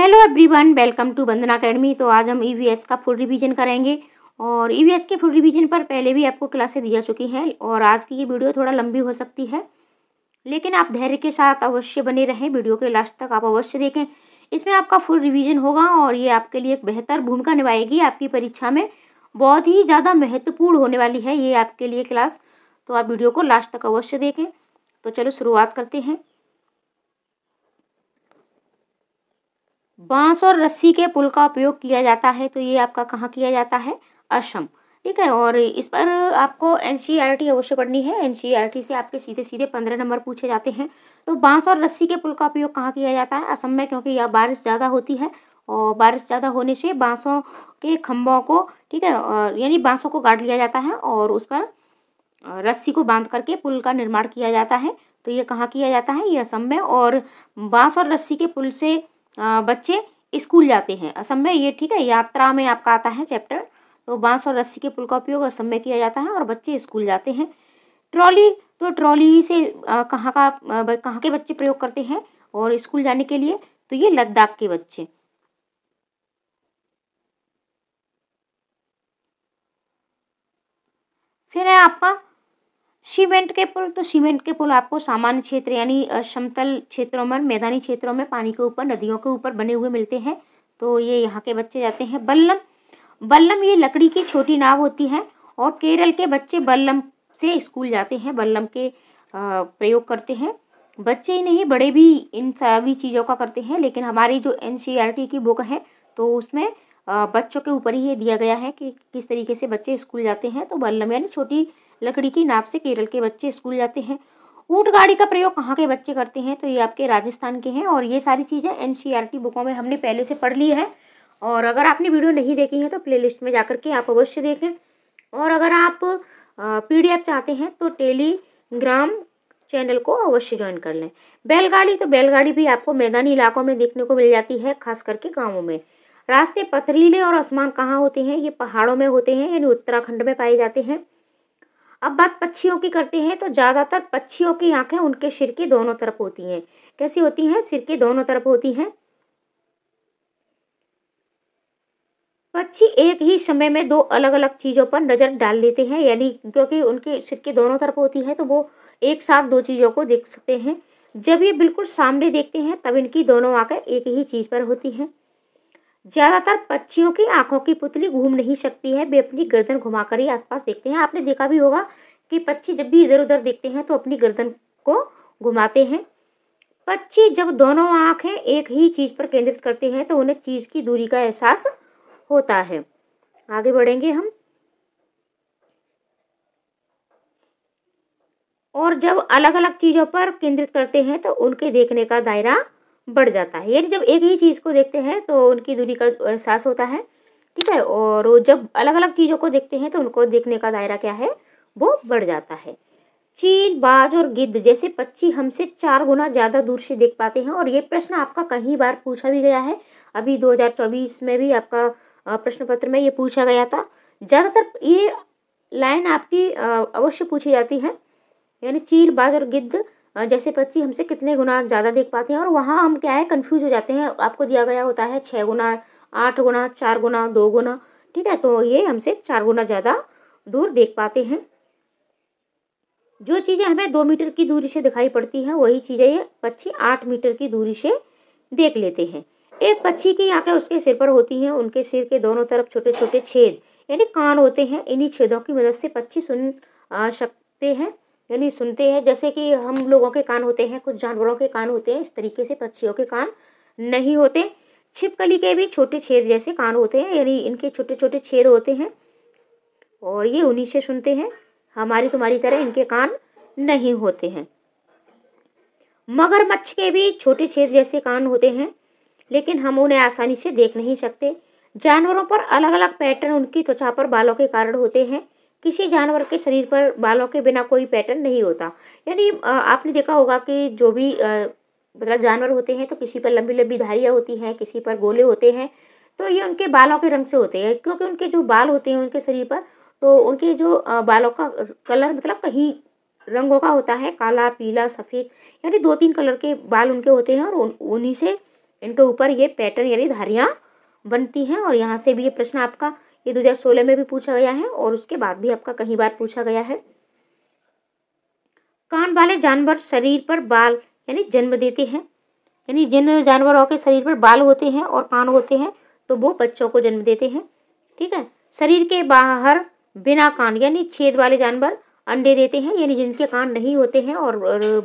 hello everyone welcome to Vandana academy तो आज हम ईवीएस e का फुल रिवीजन करेंगे और ईवीएस e के फुल रिवीजन पर पहले भी आपको क्लासें दिया चुकी हैं और आज की ये वीडियो थोड़ा लंबी हो सकती है लेकिन आप धैर्य के साथ अवश्य बने रहें वीडियो के लास्ट तक आप अवश्य देखें इसमें आपका फुल रिवीजन होगा और ये आपके लिए एक बेहतर भूमिका निभाएगी आपकी परीक्षा में बहुत ही ज़्यादा महत्वपूर्ण होने वाली है ये आपके लिए क्लास तो आप वीडियो को लास्ट तक अवश्य देखें तो चलो शुरुआत करते हैं बांस और रस्सी के पुल का उपयोग किया जाता है तो ये आपका कहाँ किया जाता है असम ठीक है और इस पर आपको एन e अवश्य पढ़नी है एन e से आपके सीधे सीधे पंद्रह नंबर पूछे जाते हैं तो बांस और रस्सी के पुल का उपयोग कहाँ किया जाता है असम में क्योंकि यह बारिश ज़्यादा होती है और बारिश ज़्यादा होने से बांसों के खम्भों को ठीक है और यानी बांसों को गाड़ लिया जाता है और उस पर रस्सी को बांध करके पुल का निर्माण किया जाता है तो ये कहाँ किया जाता है ये असम में और बांस और रस्सी के पुल से बच्चे स्कूल जाते हैं असम में ये ठीक है यात्रा में आपका आता है चैप्टर तो बांस और रस्सी के पुल का उपयोग असम में किया जाता है और बच्चे स्कूल जाते हैं ट्रॉली तो ट्रॉली से कहाँ का कहाँ के बच्चे प्रयोग करते हैं और स्कूल जाने के लिए तो ये लद्दाख के बच्चे फिर है आपका सीमेंट के पुल तो सीमेंट के पुल आपको सामान्य क्षेत्र यानी समतल क्षेत्रों में मैदानी क्षेत्रों में पानी के ऊपर नदियों के ऊपर बने हुए मिलते हैं तो ये यहाँ के बच्चे जाते हैं बल्लम बल्लम ये लकड़ी की छोटी नाव होती है और केरल के बच्चे बल्लम से स्कूल जाते हैं बल्लम के प्रयोग करते हैं बच्चे ही नहीं बड़े भी इन सभी चीज़ों का करते हैं लेकिन हमारी जो एन e की बुक है तो उसमें बच्चों के ऊपर ही ये दिया गया है कि किस तरीके से बच्चे स्कूल जाते हैं तो बल्लम यानी छोटी लकड़ी की नाप से केरल के बच्चे स्कूल जाते हैं ऊँट गाड़ी का प्रयोग कहाँ के बच्चे करते हैं तो ये आपके राजस्थान के हैं और ये सारी चीज़ें N C R e T बुकों में हमने पहले से पढ़ ली है और अगर आपने वीडियो नहीं देखी है तो प्लेलिस्ट में जाकर के आप अवश्य देखें और अगर आप पीडीएफ चाहते हैं तो टेलीग्राम चैनल को अवश्य ज्वाइन कर लें बैलगाड़ी तो बैलगाड़ी भी आपको मैदानी इलाकों में देखने को मिल जाती है खास करके गाँवों में रास्ते पथरीले और आसमान कहाँ होते हैं ये पहाड़ों में होते हैं यानी उत्तराखंड में पाए जाते हैं अब बात पक्षियों की करते हैं तो ज़्यादातर पक्षियों की आँखें उनके सिर के दोनों तरफ होती हैं कैसी होती हैं सिर के दोनों तरफ होती हैं पक्षी एक ही समय में दो अलग अलग चीज़ों पर नज़र डाल लेते हैं यानी क्योंकि उनके सिर के दोनों तरफ होती है तो वो एक साथ दो चीज़ों को देख सकते हैं जब ये बिल्कुल सामने देखते हैं तब इनकी दोनों आँखें एक ही चीज़ पर होती हैं ज़्यादातर पक्षियों की आंखों की पुतली घूम नहीं सकती है वे अपनी गर्दन घुमाकर ही आसपास देखते हैं आपने देखा भी होगा कि पक्षी जब भी इधर उधर देखते हैं तो अपनी गर्दन को घुमाते हैं पक्षी जब दोनों आंखें एक ही चीज़ पर केंद्रित करते हैं तो उन्हें चीज़ की दूरी का एहसास होता है आगे बढ़ेंगे हम और जब अलग अलग चीज़ों पर केंद्रित करते हैं तो उनके देखने का दायरा बढ़ जाता है यानी जब एक ही चीज़ को देखते हैं तो उनकी दूरी का एहसास होता है ठीक है और जब अलग अलग चीज़ों को देखते हैं तो उनको देखने का दायरा क्या है वो बढ़ जाता है चील बाज और गिद्ध जैसे पक्षी हमसे चार गुना ज़्यादा दूर से देख पाते हैं और ये प्रश्न आपका कई बार पूछा भी गया है अभी 2024 में भी आपका प्रश्न पत्र में ये पूछा गया था ज़्यादातर ये लाइन आपकी अवश्य पूछी जाती है यानी चील बाज और गिद्ध जैसे पक्षी हमसे कितने गुना ज़्यादा देख पाते हैं और वहाँ हम क्या है कन्फ्यूज हो जाते हैं आपको दिया गया होता है छः गुना आठ गुना चार गुना दो गुना ठीक है तो ये हमसे चार गुना ज़्यादा दूर देख पाते हैं जो चीज़ें हमें दो मीटर की दूरी से दिखाई पड़ती हैं वही चीज़ें ये पक्षी आठ मीटर की दूरी से देख लेते हैं एक पक्षी की आँखें उसके सिर पर होती हैं उनके सिर के दोनों तरफ छोटे छोटे छेद यानी कान होते हैं इन्हीं छेदों की मदद से पक्षी सुन सकते हैं यानी सुनते हैं जैसे कि हम लोगों के कान होते हैं कुछ जानवरों के कान होते हैं इस तरीके से पक्षियों के कान नहीं होते छिपकली के भी छोटे छेद जैसे कान होते हैं यानी इनके छोटे छोटे छेद होते हैं और ये उन्हीं से सुनते हैं हमारी तुम्हारी तरह इनके कान नहीं होते हैं मगरमच्छ के भी छोटे छेद जैसे कान होते हैं लेकिन हम उन्हें आसानी से देख नहीं सकते जानवरों पर अलग अलग पैटर्न उनकी त्वचा पर बालों के कारण होते हैं किसी जानवर के शरीर पर बालों के बिना कोई पैटर्न नहीं होता यानी आपने देखा होगा कि जो भी मतलब जानवर होते हैं तो किसी पर लंबी लंबी धारियाँ होती हैं किसी पर गोले होते हैं तो ये उनके बालों के रंग से होते हैं क्योंकि उनके जो बाल होते हैं उनके शरीर पर तो उनके जो बालों का कलर मतलब कहीं रंगों का होता है काला पीला सफ़ेद यानी दो तीन कलर के बाल उनके होते हैं और उन्हीं से इनके ऊपर ये पैटर्न यानी धारियाँ बनती हैं और यहाँ से भी ये प्रश्न आपका ये 2016 में भी पूछा गया है और उसके बाद भी आपका कई बार पूछा गया है कान वाले जानवर शरीर पर बाल यानी जन्म देते हैं यानी जिन जानवरों के शरीर पर बाल होते हैं और कान होते हैं तो वो बच्चों को जन्म देते हैं ठीक है शरीर के बाहर बिना कान यानी छेद वाले जानवर अंडे देते हैं यानी जिनके कान नहीं होते हैं और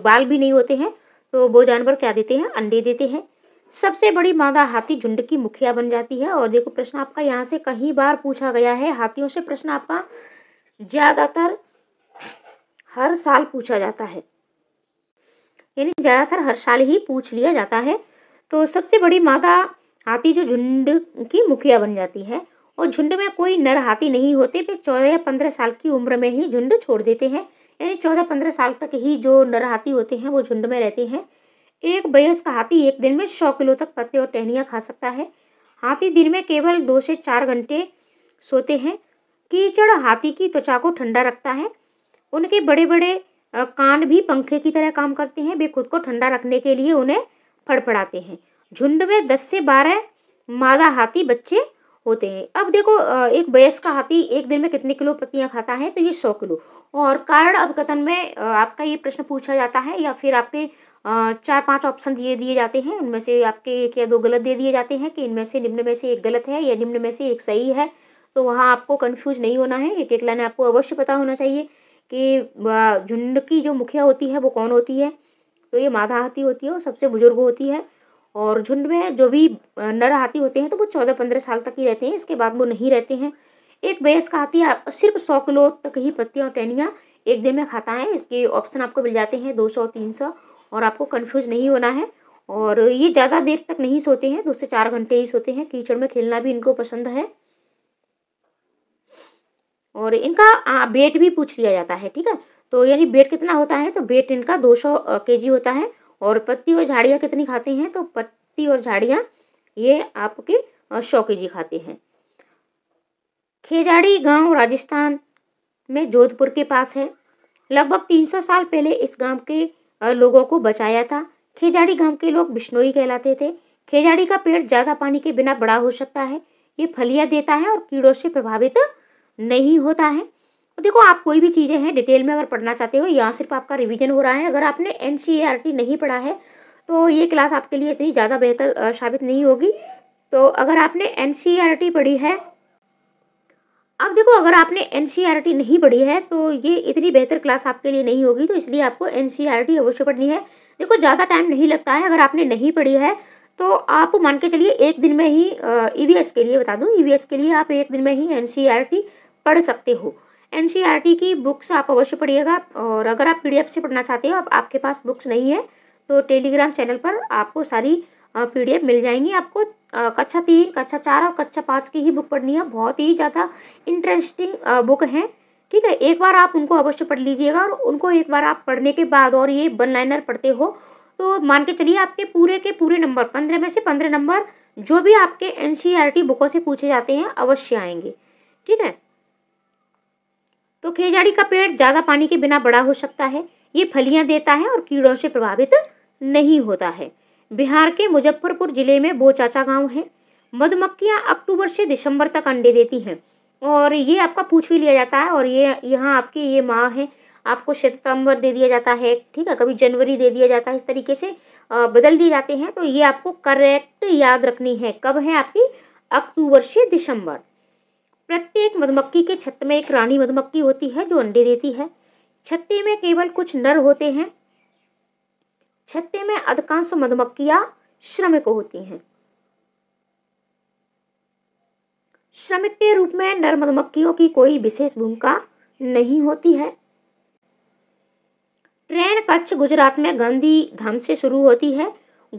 बाल भी नहीं होते हैं तो वो जानवर क्या देते हैं अंडे देते हैं सबसे बड़ी मादा हाथी झुंड की मुखिया बन जाती है और देखो प्रश्न आपका यहाँ से कई बार पूछा गया है हाथियों से प्रश्न आपका ज़्यादातर हर साल पूछा जाता है यानी ज़्यादातर हर साल ही पूछ लिया जाता है तो सबसे बड़ी मादा हाथी जो झुंड की मुखिया बन जाती है और झुंड में कोई नर हाथी नहीं होते वे चौदह या पंद्रह साल की उम्र में ही झुंड छोड़ देते हैं यानी चौदह पंद्रह साल तक ही जो नर हाथी होते हैं वो झुंड में रहते हैं एक वयस्क हाथी एक दिन में सौ किलो तक पत्ते और टहनियाँ खा सकता है हाथी दिन में केवल दो से चार घंटे सोते हैं कीचड़ हाथी की त्वचा को ठंडा रखता है उनके बड़े बड़े कान भी पंखे की तरह काम करते हैं वे खुद को ठंडा रखने के लिए उन्हें फड़फड़ाते हैं झुंड में दस से बारह मादा हाथी बच्चे होते हैं अब देखो एक वयस्क हाथी एक दिन में कितने किलो पत्तियां खाता है तो ये सौ किलो और कारण अवकथन में आपका ये प्रश्न पूछा जाता है या फिर आपके चार पांच ऑप्शन दिए दिए जाते हैं उनमें से आपके एक या दो गलत दे दिए जाते हैं कि इनमें से निम्न में से एक गलत है या निम्न में से एक सही है तो वहाँ आपको कन्फ्यूज नहीं होना है एक एक लाइन आपको अवश्य पता होना चाहिए कि झुंड की जो मुखिया होती है वो कौन होती है तो ये मादा हाथी होती है और सबसे बुजुर्ग होती है और झुंड में जो भी नर हाथी होते हैं तो वो चौदह पंद्रह साल तक ही रहते हैं इसके बाद वो नहीं रहते हैं एक बेस का हाथी आप सिर्फ सौ किलो तक ही पत्तियाँ और टहनियाँ एक दिन में खाता है इसके ऑप्शन आपको मिल जाते हैं दो सौ तीन सौ और आपको कन्फ्यूज नहीं होना है और ये ज़्यादा देर तक नहीं सोते हैं दो से चार घंटे ही सोते हैं कीचड़ में खेलना भी इनको पसंद है और इनका वेट भी पूछ लिया जाता है ठीक है तो यानी वेट कितना होता है तो वेट इनका 200 सौ होता है और पत्ती और झाड़ियाँ कितनी खाते हैं तो पत्ती और झाड़ियाँ ये आपके सौ के खाते हैं खेजाड़ी गांव राजस्थान में जोधपुर के पास है लगभग 300 साल पहले इस गांव के लोगों को बचाया था खेजाड़ी गांव के लोग बिश्नोई कहलाते थे खेजाड़ी का पेड़ ज़्यादा पानी के बिना बड़ा हो सकता है ये फलियाँ देता है और कीड़ों से प्रभावित नहीं होता है देखो आप कोई भी चीज़ें हैं डिटेल में अगर पढ़ना चाहते हो यहाँ सिर्फ आपका रिविजन हो रहा है अगर आपने एन e नहीं पढ़ा है तो ये क्लास आपके लिए इतनी ज़्यादा बेहतर साबित नहीं होगी तो अगर आपने एन e पढ़ी है अब देखो अगर आपने एन e नहीं पढ़ी है तो ये इतनी बेहतर क्लास आपके लिए नहीं होगी तो इसलिए आपको एन e अवश्य पढ़नी है देखो ज़्यादा टाइम नहीं लगता है अगर आपने नहीं पढ़ी है तो आप मान के चलिए एक दिन में ही ई e के लिए बता दूँ ई के लिए आप एक दिन में ही एन पढ़ सकते हो एन की बुक्स आप अवश्य पढ़िएगा और अगर आप पी से पढ़ना चाहते हो अब आपके पास बुक्स नहीं है तो टेलीग्राम चैनल पर आपको सारी पीडीएफ मिल जाएंगी आपको कक्षा तीन कक्षा चार और कक्षा पाँच की ही बुक पढ़नी है बहुत ही ज़्यादा इंटरेस्टिंग बुक है ठीक है एक बार आप उनको अवश्य पढ़ लीजिएगा और उनको एक बार आप पढ़ने के बाद और ये वन लाइनर पढ़ते हो तो मान के चलिए आपके पूरे के पूरे नंबर पंद्रह में से पंद्रह नंबर जो भी आपके एन बुकों से पूछे जाते हैं अवश्य आएंगे ठीक है तो खेजाड़ी का पेड़ ज़्यादा पानी के बिना बड़ा हो सकता है ये फलियाँ देता है और कीड़ों से प्रभावित नहीं होता है बिहार के मुजफ्फरपुर ज़िले में बोचाचा गांव है मधुमक्खियाँ अक्टूबर से दिसंबर तक अंडे देती हैं और ये आपका पूछ भी लिया जाता है और ये यहाँ आपकी ये माह है आपको सितंबर दे दिया जाता है ठीक है कभी जनवरी दे दिया जाता है इस तरीके से बदल दिए जाते हैं तो ये आपको करेक्ट याद रखनी है कब है आपकी अक्टूबर से दिसंबर प्रत्येक मधुमक्खी के छत में एक रानी मधुमक्खी होती है जो अंडे देती है छत्ते में केवल कुछ नर होते हैं छत्ते में अधिकांश मधुमक्खियां श्रमिक होती हैं श्रमिक के रूप में नर मधुमक्खियों की कोई विशेष भूमिका नहीं होती है ट्रेन कच्छ गुजरात में गांधी धाम से शुरू होती है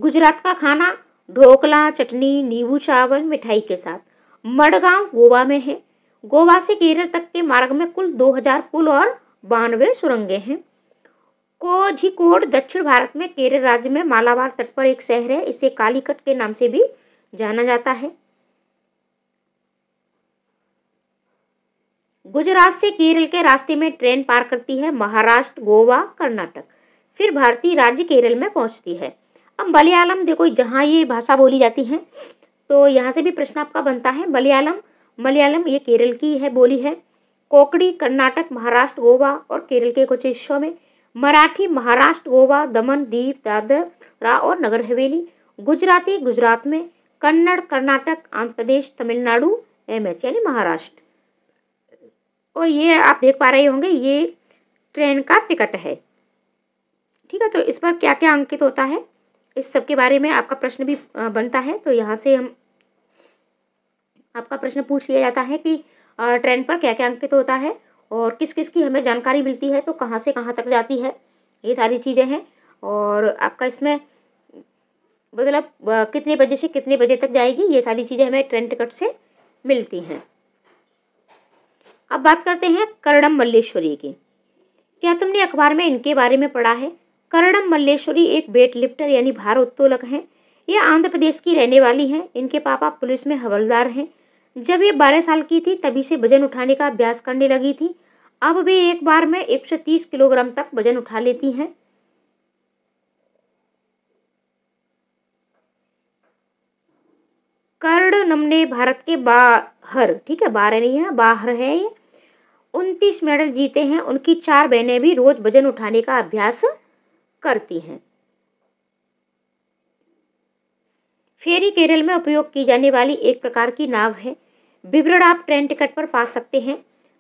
गुजरात का खाना ढोकला चटनी नींबू चावल मिठाई के साथ मडगांव गोवा में है गोवा से केरल तक के मार्ग में कुल 2000 पुल और बानवे सुरंगें हैं कोझिकोड दक्षिण भारत में केरल राज्य में मालाबार तट पर एक शहर है इसे कालीकट के नाम से भी जाना जाता है गुजरात से केरल के रास्ते में ट्रेन पार करती है महाराष्ट्र गोवा कर्नाटक फिर भारतीय राज्य केरल में पहुंचती है अब मलयालम देखो जहाँ ये भाषा बोली जाती है तो यहाँ से भी प्रश्न आपका बनता है मलयालम मलयालम ये केरल की है बोली है कोकड़ी कर्नाटक महाराष्ट्र गोवा और केरल के कुछ हिस्सों में मराठी महाराष्ट्र गोवा दमन दीव दादरा और नगर हवेली गुजराती गुजरात में कन्नड़ कर्नाटक आंध्र प्रदेश तमिलनाडु एम एच यानी महाराष्ट्र और ये आप देख पा रहे होंगे ये ट्रेन का टिकट है ठीक है तो इस पर क्या क्या अंकित होता है इस सब के बारे में आपका प्रश्न भी बनता है तो यहाँ से हम आपका प्रश्न पूछ लिया जाता है कि ट्रेन पर क्या क्या अंकित होता है और किस किस की हमें जानकारी मिलती है तो कहाँ से कहाँ तक जाती है ये सारी चीज़ें हैं और आपका इसमें मतलब कितने बजे से कितने बजे तक जाएगी ये सारी चीज़ें हमें ट्रेन टिकट से मिलती हैं अब बात करते हैं करडम मल्लेश्वरी की क्या तुमने अखबार में इनके बारे में पढ़ा है करणम मल्लेश्वरी एक वेट लिफ्टर यानी भार उत्तोलक हैं ये आंध्र प्रदेश की रहने वाली हैं इनके पापा पुलिस में हवलदार हैं जब ये बारह साल की थी तभी से वजन उठाने का अभ्यास करने लगी थी अब वे एक बार में तीस किलोग्राम तक वजन उठा लेती हैं कर्णम ने भारत के बाहर ठीक है बारह नहीं है बाहर है ये उनतीस मेडल जीते हैं उनकी चार बहनें भी रोज वजन उठाने का अभ्यास करती हैं फेरी केरल में उपयोग की जाने वाली एक प्रकार की नाव है विवरण आप ट्रेन टिकट पर पा सकते हैं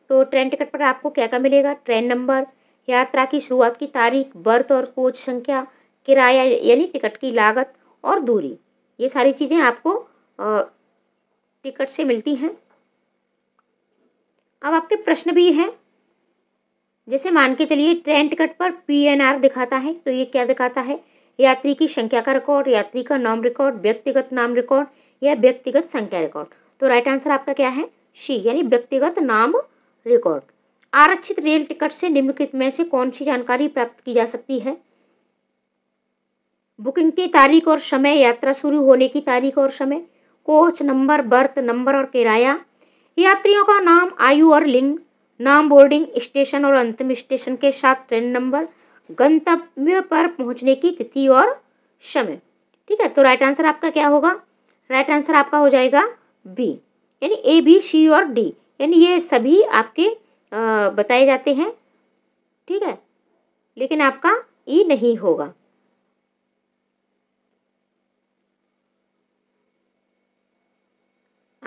तो ट्रेन टिकट पर आपको क्या क्या मिलेगा ट्रेन नंबर यात्रा की शुरुआत की तारीख बर्थ और कोच संख्या किराया यानी टिकट की लागत और दूरी ये सारी चीज़ें आपको टिकट से मिलती हैं अब आपके प्रश्न भी हैं जैसे मान के चलिए ट्रेन टिकट पर पीएनआर दिखाता है तो ये क्या दिखाता है यात्री की संख्या का रिकॉर्ड यात्री का नाम रिकॉर्ड व्यक्तिगत नाम रिकॉर्ड या व्यक्तिगत संख्या रिकॉर्ड तो राइट आंसर आपका क्या है शी यानी व्यक्तिगत नाम रिकॉर्ड आरक्षित रेल टिकट से निम्नलिखित में से कौन सी जानकारी प्राप्त की जा सकती है बुकिंग की तारीख और समय यात्रा शुरू होने की तारीख और समय कोच नंबर बर्थ नंबर और किराया यात्रियों का नाम आयु और लिंग नाम बोर्डिंग स्टेशन और अंतिम स्टेशन के साथ ट्रेन नंबर गंतव्य पर पहुंचने की तिथि और समय ठीक है तो राइट आंसर आपका क्या होगा राइट आंसर आपका हो जाएगा बी यानी ए बी सी और डी यानी ये सभी आपके बताए जाते हैं ठीक है लेकिन आपका ई नहीं होगा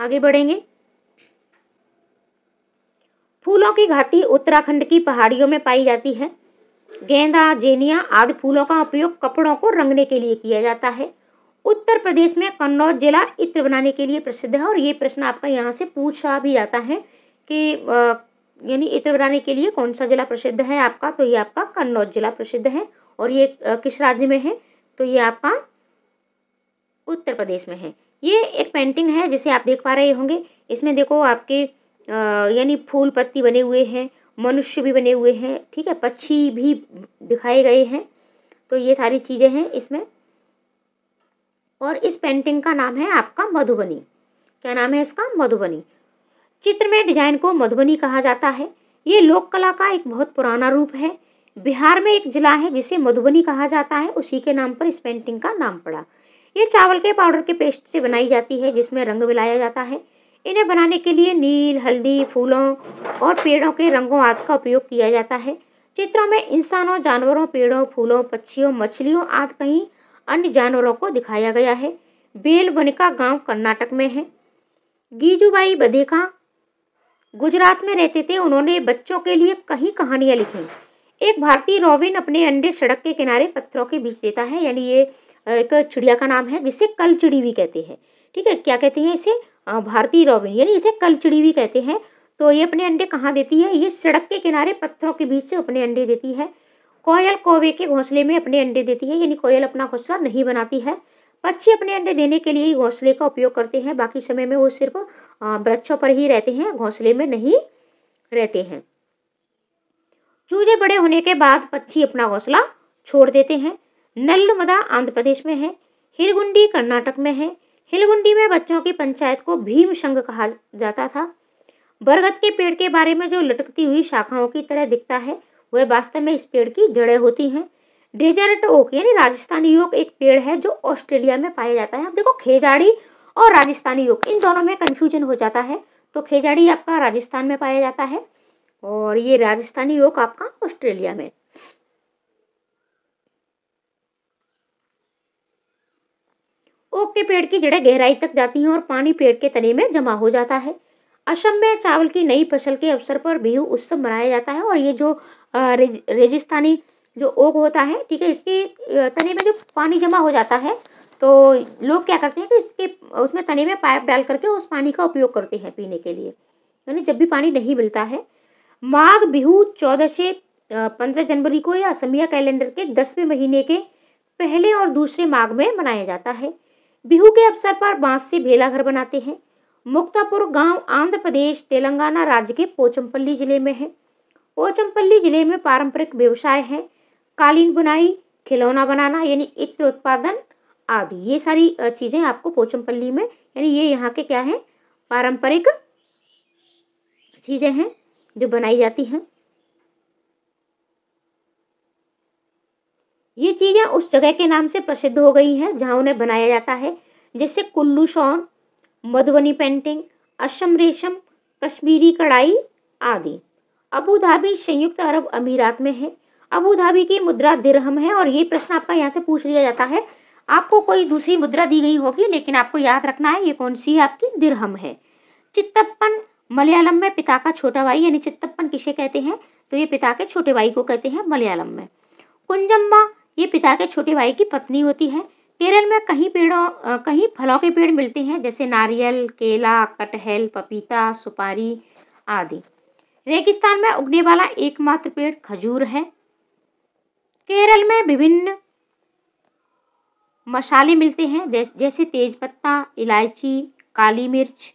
आगे बढ़ेंगे फूलों की घाटी उत्तराखंड की पहाड़ियों में पाई जाती है गेंदा जेनिया आदि फूलों का उपयोग कपड़ों को रंगने के लिए किया जाता है उत्तर प्रदेश में कन्नौज जिला इत्र बनाने के लिए प्रसिद्ध है और ये प्रश्न आपका यहाँ से पूछा भी जाता है कि यानी इत्र बनाने के लिए कौन सा जिला प्रसिद्ध है आपका तो ये आपका कन्नौज जिला प्रसिद्ध है और ये किस राज्य में है तो ये आपका उत्तर प्रदेश में है ये एक पेंटिंग है जिसे आप देख पा रहे होंगे इसमें देखो आपके यानी फूल पत्ती बने हुए हैं मनुष्य भी बने हुए हैं ठीक है पक्षी भी दिखाए गए हैं तो ये सारी चीज़ें हैं इसमें और इस पेंटिंग का नाम है आपका मधुबनी क्या नाम है इसका मधुबनी चित्र में डिजाइन को मधुबनी कहा जाता है ये लोक कला का एक बहुत पुराना रूप है बिहार में एक जिला है जिसे मधुबनी कहा जाता है उसी के नाम पर इस पेंटिंग का नाम पड़ा ये चावल के पाउडर के पेस्ट से बनाई जाती है जिसमें रंग मिलाया जाता है इन्हें बनाने के लिए नील हल्दी फूलों और पेड़ों के रंगों आदि का उपयोग किया जाता है चित्रों में इंसानों जानवरों पेड़ों फूलों पक्षियों मछलियों आदि कहीं अन्य जानवरों को दिखाया गया है बेलवनिका गांव कर्नाटक में है गीजूबाई बधेखा गुजरात में रहते थे उन्होंने बच्चों के लिए कई कहानियाँ लिखी एक भारतीय रॉबिन अपने अंडे सड़क के किनारे पत्थरों के बीच देता है यानी ये एक चिड़िया का नाम है जिसे कल चिड़ी भी कहते हैं ठीक है क्या कहते हैं इसे भारतीय रॉबिन यानी इसे कल चिड़ी भी कहते हैं तो ये अपने अंडे कहाँ देती है ये सड़क के किनारे पत्थरों के बीच से अपने अंडे देती है कोयल कोवे के घोंसले में अपने अंडे देती है यानी कोयल अपना घोंसला नहीं बनाती है पक्षी अपने अंडे देने के लिए ही घोंसले का उपयोग करते हैं बाकी समय में वो सिर्फ वृक्षों पर ही रहते हैं घोंसले में नहीं रहते हैं चूजे बड़े होने के बाद पक्षी अपना घोंसला छोड़ देते हैं नल्लमदा आंध्र प्रदेश में है हिलगुंडी कर्नाटक में है हिलगुंडी में बच्चों की पंचायत को भीम संग कहा जाता था बरगद के पेड़ के बारे में जो लटकती हुई शाखाओं की तरह दिखता है वह वास्तव में इस पेड़ की जड़ें होती हैं डेजर्ट ओक यानी राजस्थानी योग एक पेड़ है जो ऑस्ट्रेलिया में पाया जाता है अब देखो खेजाड़ी और राजस्थानी योग इन दोनों में कन्फ्यूजन हो जाता है तो खेजाड़ी आपका राजस्थान में पाया जाता है और ये राजस्थानी योग आपका ऑस्ट्रेलिया में ओक के पेड़ की जड़ें गहराई तक जाती हैं और पानी पेड़ के तने में जमा हो जाता है असम में चावल की नई फसल के अवसर पर बिहू उत्सव मनाया जाता है और ये जो रेज, रेगिस्तानी जो ओग होता है ठीक है इसके तने में जो पानी जमा हो जाता है तो लोग क्या करते हैं कि इसके उसमें तने में पाइप डाल करके उस पानी का उपयोग करते हैं पीने के लिए यानी जब भी पानी नहीं मिलता है माघ बिहू चौदह से पंद्रह जनवरी को या असमिया कैलेंडर के दसवें महीने के पहले और दूसरे माघ में मनाया जाता है बिहू के अवसर पर बांस से भेला घर बनाते हैं मुक्तापुर गांव आंध्र प्रदेश तेलंगाना राज्य के पोचमपल्ली जिले में है पोचमपल्ली जिले में पारंपरिक व्यवसाय हैं कालीन बुनाई खिलौना बनाना यानी इत्र उत्पादन आदि ये सारी चीज़ें आपको पोचमपल्ली में यानी ये यहाँ के क्या हैं पारंपरिक चीज़ें हैं जो बनाई जाती हैं ये चीज़ें उस जगह के नाम से प्रसिद्ध हो गई हैं जहाँ उन्हें बनाया जाता है जैसे कुल्लू शॉन मधुबनी पेंटिंग असम रेशम कश्मीरी कढ़ाई आदि अबू धाबी संयुक्त अरब अमीरात में है अबू धाबी की मुद्रा दिरहम है और ये प्रश्न आपका यहाँ से पूछ लिया जाता है आपको कोई दूसरी मुद्रा दी गई होगी लेकिन आपको याद रखना है ये कौन सी है आपकी दिरहम है चित्तप्पन मलयालम में पिता का छोटा भाई यानी चित्तप्पन किसे कहते हैं तो ये पिता के छोटे भाई को कहते हैं मलयालम में कुंजम्मा ये पिता के छोटे भाई की पत्नी होती है केरल में कहीं पेड़ों कहीं फलों के पेड़ मिलते हैं जैसे नारियल केला कटहल पपीता सुपारी आदि रेगिस्तान में उगने वाला एकमात्र पेड़ खजूर है केरल में विभिन्न मसाले मिलते हैं जैसे तेज पत्ता इलायची काली मिर्च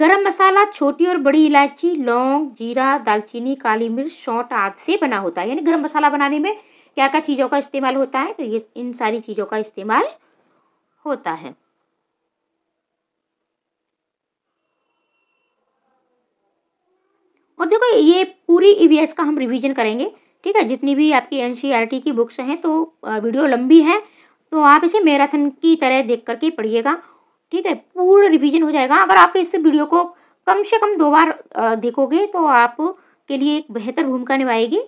गरम मसाला छोटी और बड़ी इलायची लौंग जीरा दालचीनी काली मिर्च शॉट आदि से बना होता है यानी गरम मसाला बनाने में क्या क्या चीज़ों का इस्तेमाल होता है तो ये इन सारी चीज़ों का इस्तेमाल होता है ई e का हम रिवीजन करेंगे ठीक है जितनी भी आपकी एन e की बुक्स हैं तो वीडियो लंबी है तो आप इसे मैराथन की तरह देख करके पढ़िएगा ठीक है पूर्ण रिवीजन हो जाएगा अगर आप इस वीडियो को कम से कम दो बार देखोगे तो आप के लिए एक बेहतर भूमिका निभाएगी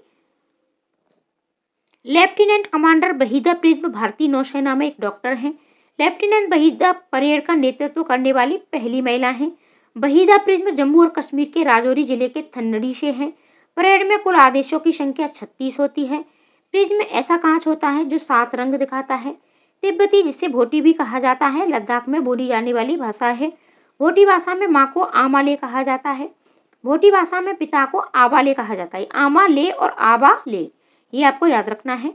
लेफ्टिनेंट कमांडर बहिदा प्रिज्म भारतीय नौसेना में एक डॉक्टर हैं लेफ्टिनेंट बहिदा परेड का नेतृत्व करने वाली पहली महिला हैं बहिदा प्रिज्म जम्मू और कश्मीर के राजौरी जिले के थन्नडी से हैं परेड में कुल आदेशों की संख्या छत्तीस होती है फ्रिज में ऐसा कांच होता है जो सात रंग दिखाता है तिब्बती जिसे भोटी भी कहा जाता है लद्दाख में बोली जाने वाली भाषा है भोटी भाषा में माँ को आमाले कहा जाता है भोटी भाषा में पिता को आबाले कहा जाता है आमा ले और आबा ले ये आपको याद रखना है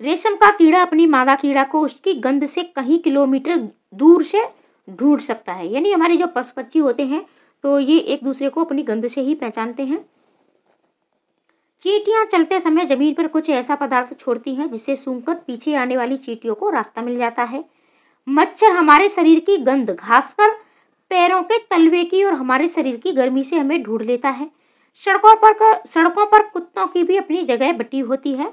रेशम का कीड़ा अपनी मादा कीड़ा को उसकी गंध से कहीं किलोमीटर दूर से ढूंढ सकता है यानी हमारे जो पशु पक्षी होते हैं तो ये एक दूसरे को अपनी गंध से ही पहचानते हैं चीटियां चलते समय जमीन पर कुछ ऐसा पदार्थ छोड़ती हैं जिससे सूंघकर पीछे आने वाली चीटियों को रास्ता मिल जाता है मच्छर हमारे शरीर की गंध घास कर पैरों के तलवे की और हमारे शरीर की गर्मी से हमें ढूंढ लेता है सड़कों पर कर, सड़कों पर कुत्तों की भी अपनी जगह बटी होती है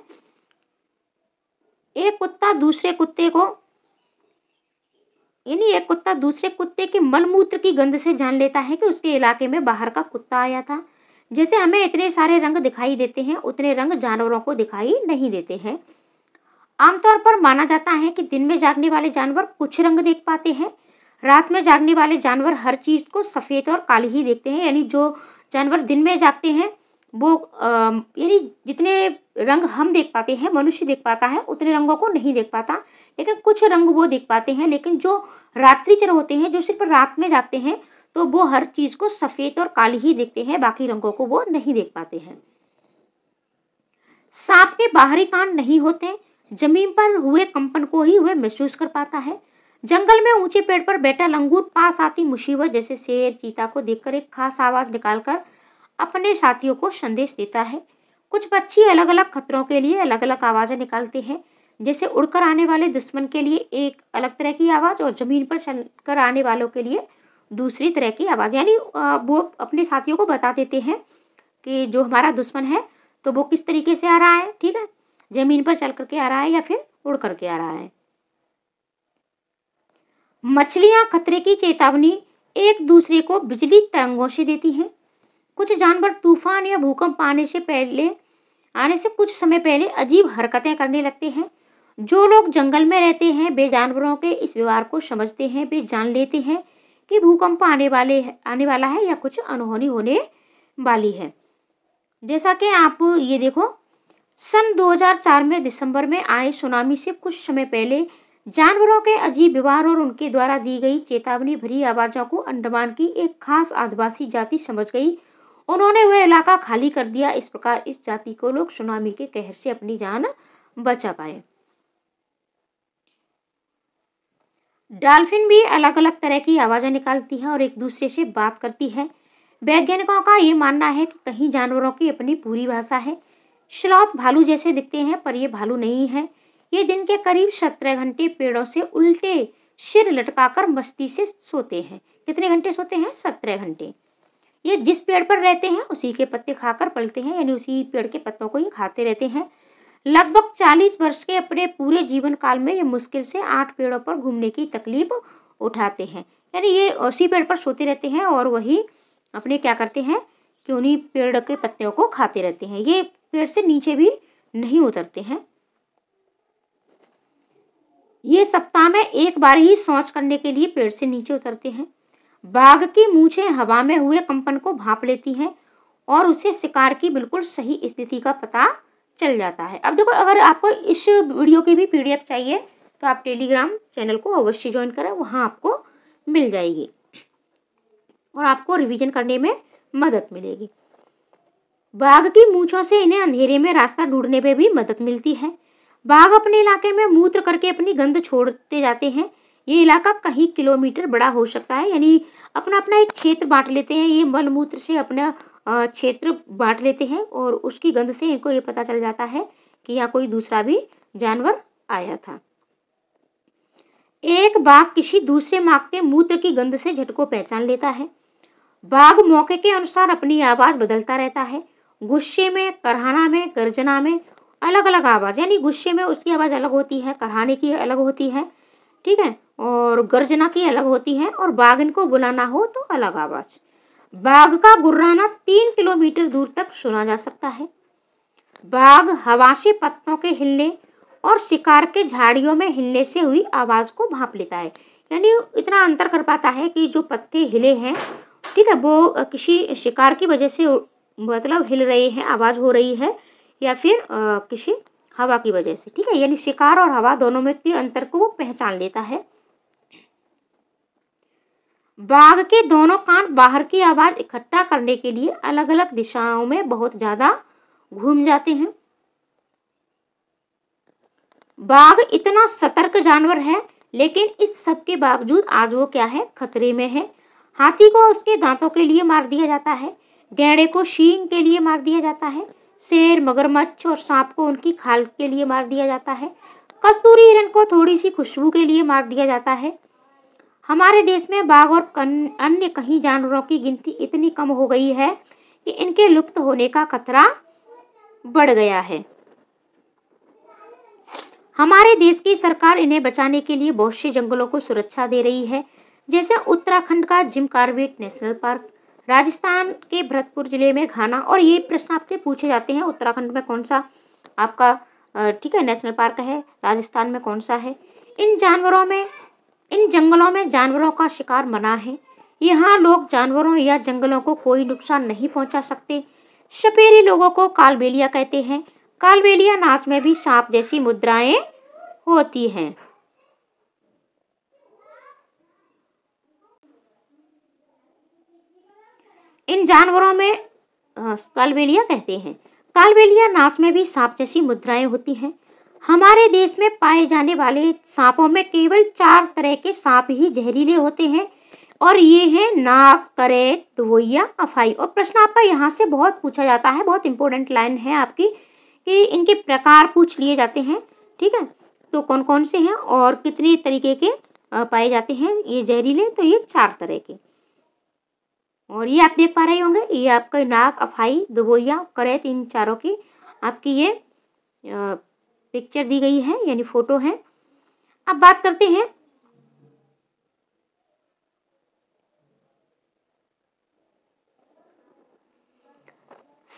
एक कुत्ता दूसरे कुत्ते को यानी एक कुत्ता दूसरे कुत्ते के मलमूत्र की गंध से जान लेता है कि उसके इलाके में बाहर का कुत्ता आया था जैसे हमें इतने सारे रंग दिखाई देते हैं उतने रंग जानवरों को दिखाई नहीं देते हैं आमतौर पर माना जाता है कि दिन में जागने वाले जानवर कुछ रंग देख पाते हैं रात में जागने वाले जानवर हर चीज़ को सफ़ेद और काली ही देखते हैं यानी जो जानवर दिन में जागते हैं वो यानी जितने रंग हम देख पाते हैं मनुष्य देख पाता है उतने रंगों को नहीं देख पाता लेकिन कुछ रंग वो देख पाते हैं लेकिन जो रात्रिचर होते हैं जो सिर्फ रात में जाते हैं तो वो हर चीज़ को सफ़ेद और काली ही देखते हैं बाकी रंगों को वो नहीं देख पाते हैं सांप के बाहरी कान नहीं होते जमीन पर हुए कंपन को ही वह महसूस कर पाता है जंगल में ऊंचे पेड़ पर बैठा लंगूर पास आती मुसीबत जैसे शेर चीता को देखकर एक खास आवाज़ निकालकर अपने साथियों को संदेश देता है कुछ पक्षी अलग अलग खतरों के लिए अलग अलग आवाज़ें निकालते हैं जैसे उड़कर आने वाले दुश्मन के लिए एक अलग तरह की आवाज़ और ज़मीन पर चल कर आने वालों के लिए दूसरी तरह की आवाज़ यानी वो अपने साथियों को बता देते हैं कि जो हमारा दुश्मन है तो वो किस तरीके से आ रहा है ठीक है ज़मीन पर चल करके आ रहा है या फिर उड़ करके आ रहा है मछलियाँ खतरे की चेतावनी एक दूसरे को बिजली तरंगों से देती हैं कुछ जानवर तूफान या भूकंप आने से पहले आने से कुछ समय पहले अजीब हरकतें करने लगते हैं जो लोग जंगल में रहते हैं वे जानवरों के इस व्यवहार को समझते हैं वे जान लेते हैं कि भूकंप आने वाले आने वाला है या कुछ अनहोनी होने वाली है जैसा कि आप ये देखो सन 2004 में दिसंबर में आए सुनामी से कुछ समय पहले जानवरों के अजीब व्यवहार और उनके द्वारा दी गई चेतावनी भरी आवाज़ों को अंडमान की एक खास आदिवासी जाति समझ गई उन्होंने वह इलाका खाली कर दिया इस प्रकार इस जाति को लोग सुनामी के कहर से अपनी जान बचा पाए डॉल्फिन भी अलग अलग तरह की आवाज़ें निकालती हैं और एक दूसरे से बात करती है वैज्ञानिकों का ये मानना है कि कहीं जानवरों की अपनी पूरी भाषा है श्लॉथ भालू जैसे दिखते हैं पर ये भालू नहीं है ये दिन के करीब सत्रह घंटे पेड़ों से उल्टे सिर लटकाकर मस्ती से सोते हैं कितने घंटे सोते हैं सत्रह घंटे ये जिस पेड़ पर रहते हैं उसी के पत्ते खाकर पलते हैं यानी उसी पेड़ के पत्तों को ये खाते रहते हैं लगभग 40 वर्ष के अपने पूरे जीवन काल में ये मुश्किल से आठ पेड़ों पर घूमने की तकलीफ उठाते हैं यानी ये उसी पेड़ पर सोते रहते हैं और वही अपने क्या करते हैं कि उन्हीं पेड़ के पत्तियों को खाते रहते हैं ये पेड़ से नीचे भी नहीं उतरते हैं ये सप्ताह में एक बार ही सोच करने के लिए पेड़ से नीचे उतरते हैं बाघ की मूछे हवा में हुए कंपन को भाप लेती हैं और उसे शिकार की बिल्कुल सही स्थिति का पता चल जाता है अब देखो अगर आपको इस वीडियो की भी पीडीएफ चाहिए तो आप टेलीग्राम चैनल को अवश्य ज्वाइन करें वहाँ आपको मिल जाएगी और आपको रिवीजन करने में मदद मिलेगी बाघ की मूछों से इन्हें अंधेरे में रास्ता ढूंढने में भी मदद मिलती है बाघ अपने इलाके में मूत्र करके अपनी गंध छोड़ते जाते हैं ये इलाका कई किलोमीटर बड़ा हो सकता है यानी अपना अपना एक क्षेत्र बांट लेते हैं ये मलमूत्र से अपना क्षेत्र बांट लेते हैं और उसकी गंध से इनको ये पता चल जाता है कि यहाँ कोई दूसरा भी जानवर आया था एक बाघ किसी दूसरे माघ के मूत्र की गंध से झटको पहचान लेता है बाघ मौके के अनुसार अपनी आवाज़ बदलता रहता है गुस्से में करहाना में गर्जना में अलग अलग आवाज़ यानी गुस्से में उसकी आवाज़ अलग होती है करहाने की अलग होती है ठीक है और गर्जना की अलग होती है और बाघ इनको बुलाना हो तो अलग आवाज़ बाघ का गुर्राना तीन किलोमीटर दूर तक सुना जा सकता है बाघ हवा से पत्तों के हिलने और शिकार के झाड़ियों में हिलने से हुई आवाज़ को भाप लेता है यानी इतना अंतर कर पाता है कि जो पत्ते हिले हैं ठीक है वो किसी शिकार की वजह से मतलब हिल रहे हैं आवाज़ हो रही है या फिर किसी हवा की वजह से ठीक है यानी शिकार और हवा दोनों में के अंतर को वो पहचान लेता है बाघ के दोनों कान बाहर की आवाज़ इकट्ठा करने के लिए अलग अलग दिशाओं में बहुत ज़्यादा घूम जाते हैं बाघ इतना सतर्क जानवर है लेकिन इस सब के बावजूद आज वो क्या है खतरे में है हाथी को उसके दांतों के लिए मार दिया जाता है गेंडे को शींग के लिए मार दिया जाता है शेर मगरमच्छ और सांप को उनकी खाल के लिए मार दिया जाता है कस्तूरी हिरन को थोड़ी सी खुशबू के लिए मार दिया जाता है हमारे देश में बाघ और अन्य कहीं जानवरों की गिनती इतनी कम हो गई है कि इनके लुप्त होने का खतरा बढ़ गया है हमारे देश की सरकार इन्हें बचाने के लिए बहुत से जंगलों को सुरक्षा दे रही है जैसे उत्तराखंड का Jim Corbett national park Rajasthan के भरतपुर जिले में घाना और ये प्रश्न आपसे पूछे जाते हैं उत्तराखंड में कौन सा आपका ठीक है नेशनल पार्क है राजस्थान में कौन सा है इन जानवरों में इन जंगलों में जानवरों का शिकार मना है यहाँ लोग जानवरों या जंगलों को कोई नुकसान नहीं पहुँचा सकते सपेरी लोगों को कालबेलिया कहते हैं कालबेलिया नाच में भी सांप जैसी मुद्राएं होती हैं इन जानवरों में कालबेलिया कहते हैं कालबेलिया नाच में भी सांप जैसी मुद्राएं होती हैं हमारे देश में पाए जाने वाले सांपों में केवल चार तरह के सांप ही जहरीले होते हैं और ये है नाग करेत दुवैया अफाई और प्रश्न आपका यहाँ से बहुत पूछा जाता है बहुत इंपॉर्टेंट लाइन है आपकी कि इनके प्रकार पूछ लिए जाते हैं ठीक है तो कौन कौन से हैं और कितने तरीके के पाए जाते हैं ये जहरीले तो ये चार तरह के और ये आप देख पा रहे होंगे ये आपका नाग अफाई दुबोया करेत इन चारों की आपकी ये पिक्चर दी गई है यानी फोटो है अब बात करते हैं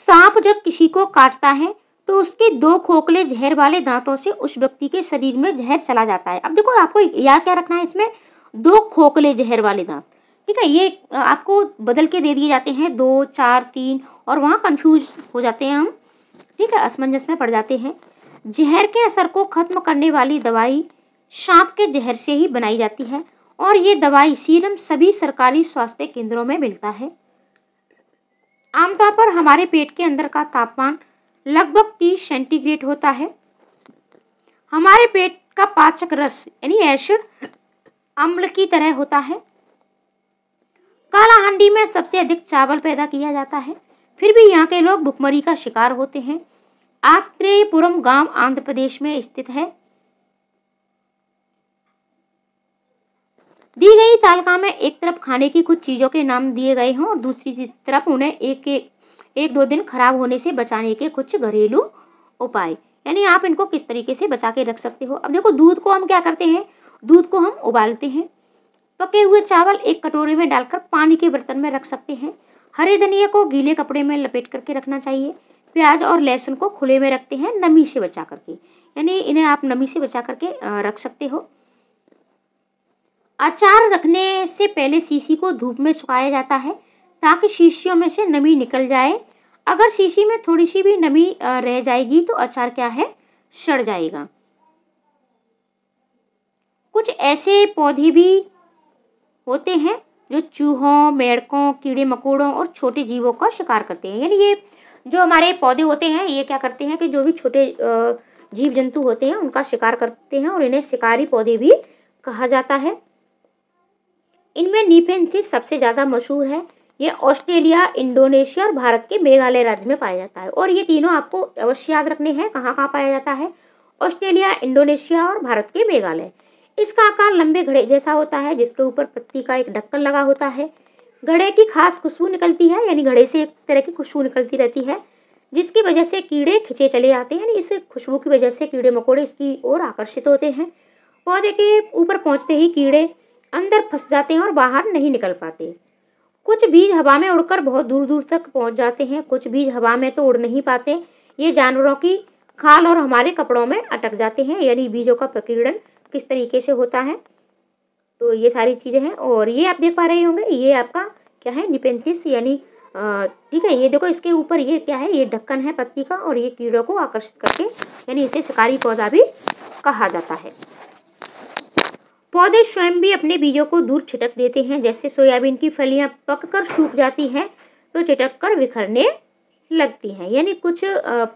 सांप जब किसी को काटता है तो उसके दो खोखले जहर वाले दांतों से उस व्यक्ति के शरीर में जहर चला जाता है अब देखो आपको याद क्या रखना है इसमें दो खोखले जहर वाले दांत ठीक है ये आपको बदल के दे दिए जाते हैं दो चार तीन और वहाँ कंफ्यूज हो जाते हैं हम ठीक है असमंजस में पड़ जाते हैं जहर के असर को खत्म करने वाली दवाई सांप के जहर से ही बनाई जाती है और ये दवाई सीरम सभी सरकारी स्वास्थ्य केंद्रों में मिलता है आमतौर पर हमारे पेट के अंदर का तापमान लगभग 30 सेंटीग्रेड होता है हमारे पेट का पाचक रस यानी एसिड अम्ल की तरह होता है काला हंडी में सबसे अधिक चावल पैदा किया जाता है फिर भी यहाँ के लोग भुखमरी का शिकार होते हैं आत्रेयपुरम गांव आंध्र प्रदेश में स्थित है दी गई तालिका में एक तरफ खाने की कुछ चीज़ों के नाम दिए गए हैं और दूसरी तरफ उन्हें एक एक एक दो दिन खराब होने से बचाने के कुछ घरेलू उपाय यानी आप इनको किस तरीके से बचा के रख सकते हो अब देखो दूध को हम क्या करते हैं दूध को हम उबालते हैं पके हुए चावल एक कटोरे में डालकर पानी के बर्तन में रख सकते हैं हरे धनिया को गीले कपड़े में लपेट करके रखना चाहिए प्याज और लहसुन को खुले में रखते हैं नमी से बचा करके यानी इन्हें आप नमी से बचा करके रख सकते हो अचार रखने से पहले शीशी को धूप में सुखाया जाता है ताकि शीशियों में से नमी निकल जाए अगर शीशी में थोड़ी सी भी नमी रह जाएगी तो अचार क्या है सड़ जाएगा कुछ ऐसे पौधे भी होते हैं जो चूहों मेड़कों कीड़े मकोड़ों और छोटे जीवों का शिकार करते हैं यानी ये जो हमारे पौधे होते हैं ये क्या करते हैं कि जो भी छोटे जीव जंतु होते हैं उनका शिकार करते हैं और इन्हें शिकारी पौधे भी कहा जाता है इनमें नीफेंथिस सबसे ज़्यादा मशहूर है ये ऑस्ट्रेलिया इंडोनेशिया और भारत के मेघालय राज्य में पाया जाता है और ये तीनों आपको अवश्य याद रखने हैं कहाँ कहाँ पाया जाता है ऑस्ट्रेलिया इंडोनेशिया और भारत के मेघालय इसका आकार लंबे घड़े जैसा होता है जिसके ऊपर पत्ती का एक ढक्कन लगा होता है घड़े की खास खुशबू निकलती है यानी घड़े से एक तरह की खुशबू निकलती रहती है जिसकी वजह से कीड़े खिंचे चले जाते हैं यानी इस खुशबू की वजह से कीड़े मकोड़े इसकी ओर आकर्षित होते हैं पौधे के ऊपर पहुंचते ही कीड़े अंदर फंस जाते हैं और बाहर नहीं निकल पाते कुछ बीज हवा में उड़कर बहुत दूर दूर तक पहुंच जाते हैं कुछ बीज हवा में तो उड़ नहीं पाते ये जानवरों की खाल और हमारे कपड़ों में अटक जाते हैं यानी बीजों का प्रकीर्णन किस तरीके से होता है तो ये सारी चीज़ें हैं और ये आप देख पा रहे होंगे ये आपका क्या है निपेंथिस यानी ठीक है ये देखो इसके ऊपर ये क्या है ये ढक्कन है पत्ती का और ये कीड़ों को आकर्षित करके यानी इसे शिकारी पौधा भी कहा जाता है पौधे स्वयं भी अपने बीजों को दूर छिटक देते हैं जैसे सोयाबीन की फलियां पककर सूख जाती हैं तो छिटक कर बिखरने लगती हैं यानी कुछ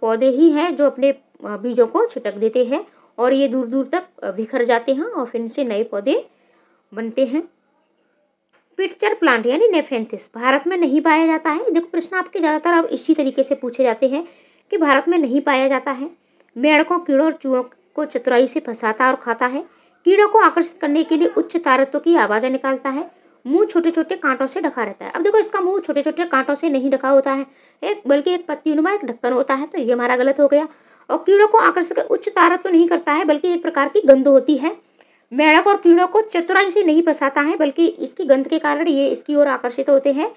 पौधे ही हैं जो अपने बीजों को छिटक देते हैं और ये दूर दूर तक बिखर जाते हैं और फिर से नए पौधे बनते हैं पिटचर प्लांट यानी नेफेंथिस भारत में नहीं पाया जाता है देखो प्रश्न आपके ज़्यादातर अब इसी तरीके से पूछे जाते हैं कि भारत में नहीं पाया जाता है मेड़कों कीड़ों और चूहों को चतुराई से फंसाता और खाता है कीड़ों को आकर्षित करने के लिए उच्च तारत्व की आवाज़ें निकालता है मुंह छोटे छोटे कांटों से ढका रहता है अब देखो इसका मुंह छोटे छोटे कांटों से नहीं ढका होता है एक बल्कि एक पत्ती नुमा एक ढक्कन होता है तो ये हमारा गलत हो गया और कीड़ों को आकर्षित उच्च तारत्व तो नहीं करता है बल्कि एक प्रकार की गंध होती है मेढक और कीड़ों को चतुराई से नहीं फंसाता है बल्कि इसकी गंध के कारण ये इसकी ओर आकर्षित होते हैं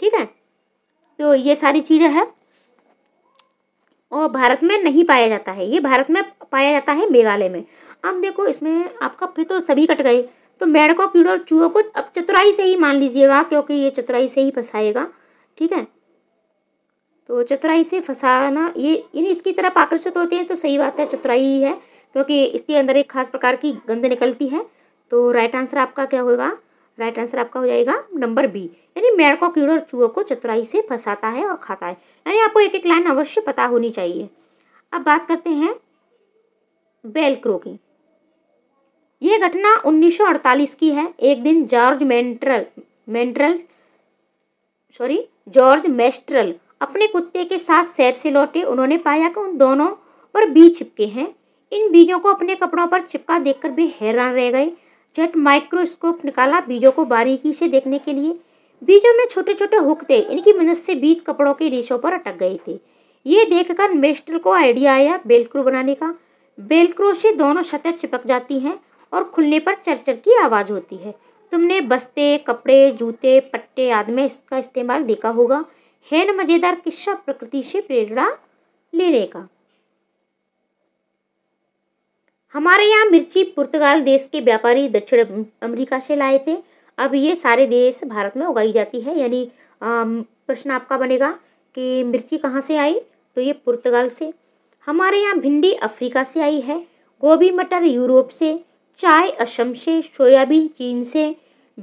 ठीक है तो ये सारी चीज़ें हैं और भारत में नहीं पाया जाता है ये भारत में पाया जाता है मेघालय में अब देखो इसमें आपका फिर तो सभी कट गए तो मेढकों कीड़ों और चूहों को अब चतुराई से ही मान लीजिएगा क्योंकि ये चतुराई से ही फंसाएगा ठीक है तो चतुराई से फंसाना ये यानी इसकी तरफ आकर्षित होते हैं तो सही बात है चतुराई ही है क्योंकि इसके अंदर एक खास प्रकार की गंध निकलती है तो राइट आंसर आपका क्या होगा राइट आंसर आपका हो जाएगा नंबर बी यानी को कीड़ों और चूहों को चतुराई से फंसाता है और खाता है यानी आपको एक एक लाइन अवश्य पता होनी चाहिए अब बात करते हैं बेलक्रो की ये घटना 1948 की है एक दिन George Mentral Mentral sorry George Mestral अपने कुत्ते के साथ सैर से लौटे उन्होंने पाया कि उन दोनों पर बी चिपके हैं इन बीजों को अपने कपड़ों पर चिपका देखकर भी हैरान रह गए झट माइक्रोस्कोप निकाला बीजों को बारीकी से देखने के लिए बीजों में छोटे छोटे हुक थे इनकी मदद से बीज कपड़ों के रेशों पर अटक गए थे ये देखकर मेस्टर को आइडिया आया बेलक्रो बनाने का बेलक्रो से दोनों सतह चिपक जाती हैं और खुलने पर चरचर की आवाज़ होती है तुमने बस्ते कपड़े जूते पट्टे आदि में इसका इस्तेमाल देखा होगा है न मज़ेदार किस्सा प्रकृति से प्रेरणा लेने का हमारे यहाँ मिर्ची पुर्तगाल देश के व्यापारी दक्षिण अमेरिका से लाए थे अब ये सारे देश भारत में उगाई जाती है यानी प्रश्न आपका बनेगा कि मिर्ची कहाँ से आई तो ये पुर्तगाल से हमारे यहाँ भिंडी अफ्रीका से आई है गोभी मटर यूरोप से चाय असम से सोयाबीन चीन से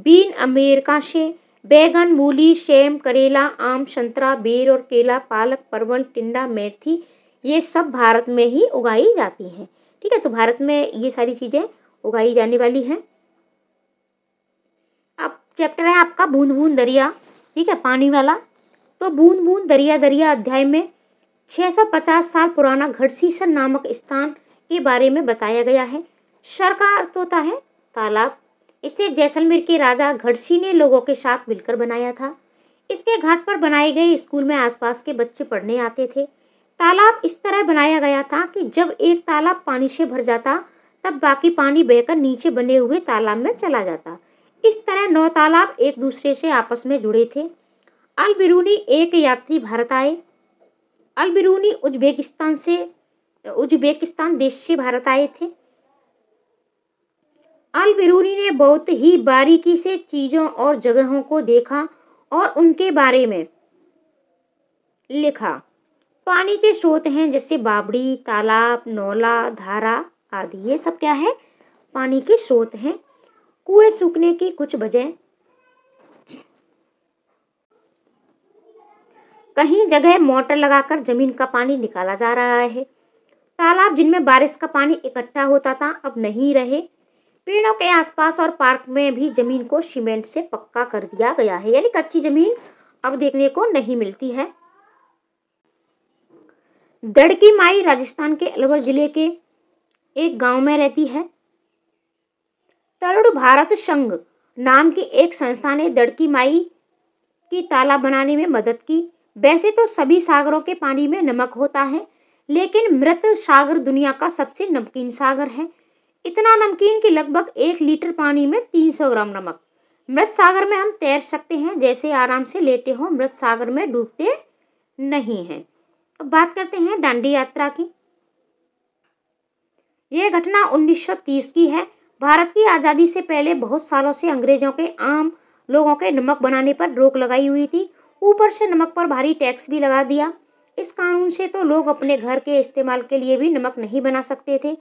बीन अमेरिका से बैगन मूली सेम करेला आम संतरा बेर और केला पालक परवल टिंडा मेथी ये सब भारत में ही उगाई जाती हैं ठीक है तो भारत में ये सारी चीज़ें उगाई जाने वाली हैं अब चैप्टर है आपका बूंद बूंद दरिया ठीक है पानी वाला तो बूंद बूंद दरिया दरिया अध्याय में 650 साल पुराना घटसीसर नामक स्थान के बारे में बताया गया है शर का अर्थ होता है तालाब इसे जैसलमेर के राजा घटसी ने लोगों के साथ मिलकर बनाया था इसके घाट पर बनाए गए स्कूल में आसपास के बच्चे पढ़ने आते थे तालाब इस तरह बनाया गया था कि जब एक तालाब पानी से भर जाता तब बाकी पानी बहकर नीचे बने हुए तालाब में चला जाता इस तरह नौ तालाब एक दूसरे से आपस में जुड़े थे अल बिरूनी एक यात्री भारत आए अल बिरूनी उज्बेकिस्तान से उज्बेकिस्तान देश से भारत आए थे अल बिरूनी ने बहुत ही बारीकी से चीज़ों और जगहों को देखा और उनके बारे में लिखा पानी के स्रोत हैं जैसे बाबड़ी तालाब नौला धारा आदि ये सब क्या है पानी के स्रोत हैं कुएं सूखने की कुछ वजह कहीं जगह मोटर लगाकर जमीन का पानी निकाला जा रहा है तालाब जिनमें बारिश का पानी इकट्ठा होता था अब नहीं रहे पेड़ों के आसपास और पार्क में भी जमीन को सीमेंट से पक्का कर दिया गया है यानी कच्ची जमीन अब देखने को नहीं मिलती है दड़ की माई राजस्थान के अलवर जिले के एक गांव में रहती है तरुण भारत संघ नाम की एक संस्था ने दड़ की माई की तालाब बनाने में मदद की वैसे तो सभी सागरों के पानी में नमक होता है लेकिन मृत सागर दुनिया का सबसे नमकीन सागर है इतना नमकीन कि लगभग एक लीटर पानी में 300 ग्राम नमक मृत सागर में हम तैर सकते हैं जैसे आराम से लेटे हो मृत सागर में डूबते नहीं हैं अब बात करते हैं डांडी यात्रा की यह घटना 1930 की है भारत की आज़ादी से पहले बहुत सालों से अंग्रेजों के आम लोगों के नमक बनाने पर रोक लगाई हुई थी ऊपर से नमक पर भारी टैक्स भी लगा दिया इस कानून से तो लोग अपने घर के इस्तेमाल के लिए भी नमक नहीं बना सकते थे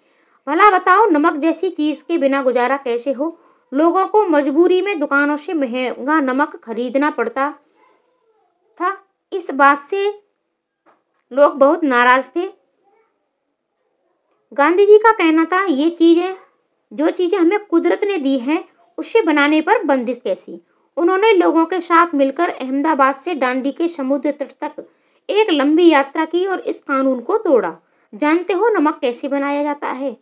भला बताओ नमक जैसी चीज़ के बिना गुजारा कैसे हो लोगों को मजबूरी में दुकानों से महंगा नमक खरीदना पड़ता था इस बात से लोग बहुत नाराज थे गांधी जी का कहना था ये चीज़ें जो चीज़ें हमें कुदरत ने दी हैं उसे बनाने पर बंदिश कैसी उन्होंने लोगों के साथ मिलकर अहमदाबाद से डांडी के समुद्र तट तक एक लंबी यात्रा की और इस कानून को तोड़ा जानते हो नमक कैसे बनाया जाता है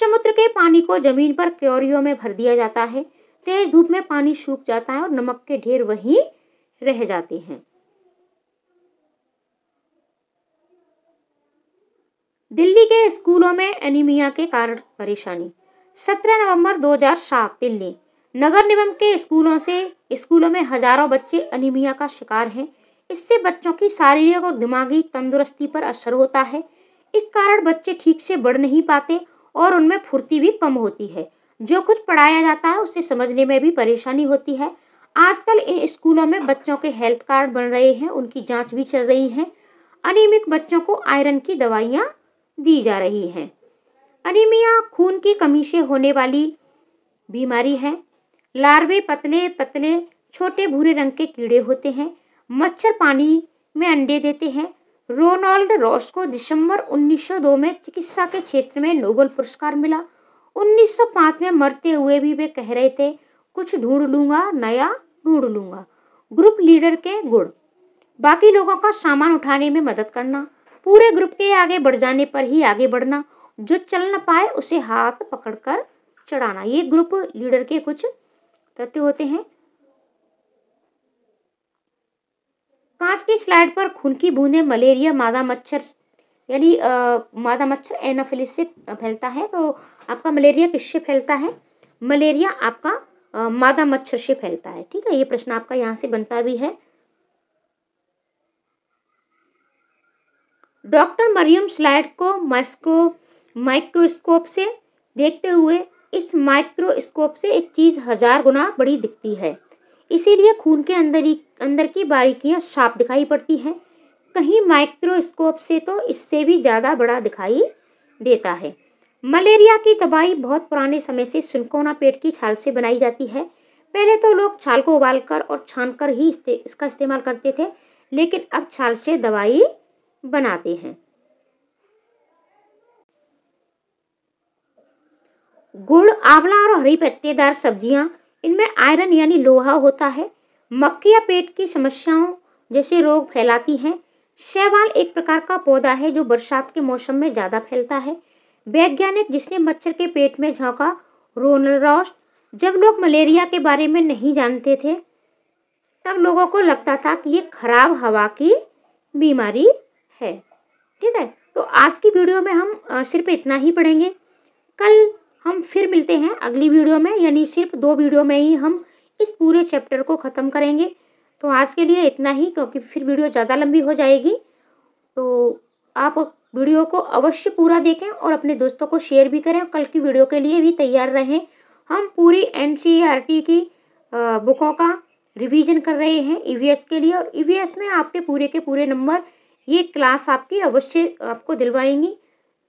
समुद्र के पानी को जमीन पर क्योरियों में भर दिया जाता है तेज धूप में पानी सूख जाता है और नमक के ढेर वहीं रह जाते हैं दिल्ली के स्कूलों में एनीमिया के कारण परेशानी 17 नवंबर 2007 दिल्ली नगर निगम के स्कूलों से स्कूलों में हजारों बच्चे एनीमिया का शिकार हैं इससे बच्चों की शारीरिक और दिमागी तंदुरुस्ती पर असर होता है इस कारण बच्चे ठीक से बढ़ नहीं पाते और उनमें फुर्ती भी कम होती है जो कुछ पढ़ाया जाता है उसे समझने में भी परेशानी होती है आजकल इन स्कूलों में बच्चों के हेल्थ कार्ड बन रहे हैं उनकी जांच भी चल रही है अनियमित बच्चों को आयरन की दवाइयाँ दी जा रही है अनिमिया खून की कमी से होने वाली बीमारी है लार्वे पतले पतले छोटे भूरे रंग के कीड़े होते हैं मच्छर पानी में अंडे देते हैं रोनाल्ड रॉस को दिसंबर 1902 में चिकित्सा के क्षेत्र में नोबल पुरस्कार मिला 1905 में मरते हुए भी वे कह रहे थे कुछ ढूंढ लूँगा नया ढूंढ लूँगा ग्रुप लीडर के गुण बाकी लोगों का सामान उठाने में मदद करना पूरे ग्रुप के आगे बढ़ जाने पर ही आगे बढ़ना जो चल ना पाए उसे हाथ पकड़कर चढ़ाना ये ग्रुप लीडर के कुछ तथ्य होते हैं कांच की स्लाइड पर खून की बूंदे मलेरिया मादा मच्छर यानी मादा मच्छर एनाफिलिस से फैलता है तो आपका मलेरिया किससे फैलता है मलेरिया आपका आ, मादा मच्छर से फैलता है ठीक है ये प्रश्न आपका यहाँ से बनता भी है डॉक्टर मरियम स्लाइड को माइस्क्रो माइक्रोस्कोप से देखते हुए इस माइक्रोस्कोप से एक चीज़ हजार गुना बड़ी दिखती है इसीलिए खून के अंदर ही अंदर की बारीकियां साफ दिखाई पड़ती हैं कहीं माइक्रोस्कोप से तो इससे भी ज़्यादा बड़ा दिखाई देता है मलेरिया की तबाही बहुत पुराने समय से सुनकोना पेट की छाल से बनाई जाती है पहले तो लोग छाल को उबालकर और छानकर ही इसका इस्तेमाल करते थे लेकिन अब छाल से दवाई बनाते हैं गुड़ आंवला और हरी पत्तेदार सब्जियां इनमें आयरन यानी लोहा होता है मक्के या पेट की समस्याओं जैसे रोग फैलाती हैं शैवाल एक प्रकार का पौधा है जो बरसात के मौसम में ज़्यादा फैलता है वैज्ञानिक जिसने मच्छर के पेट में झोंका रोनल रॉस जब लोग मलेरिया के बारे में नहीं जानते थे तब लोगों को लगता था कि ये खराब हवा की बीमारी है ठीक है तो आज की वीडियो में हम सिर्फ इतना ही पढ़ेंगे कल हम फिर मिलते हैं अगली वीडियो में यानी सिर्फ दो वीडियो में ही हम इस पूरे चैप्टर को ख़त्म करेंगे तो आज के लिए इतना ही क्योंकि फिर वीडियो ज़्यादा लंबी हो जाएगी तो आप वीडियो को अवश्य पूरा देखें और अपने दोस्तों को शेयर भी करें कल की वीडियो के लिए भी तैयार रहें हम पूरी एन की बुकों का रिवीजन कर रहे हैं ई e के लिए और ई e में आपके पूरे के पूरे नंबर ये क्लास आपकी अवश्य आपको दिलवाएंगी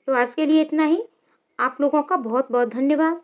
तो आज के लिए इतना ही आप लोगों का बहुत बहुत धन्यवाद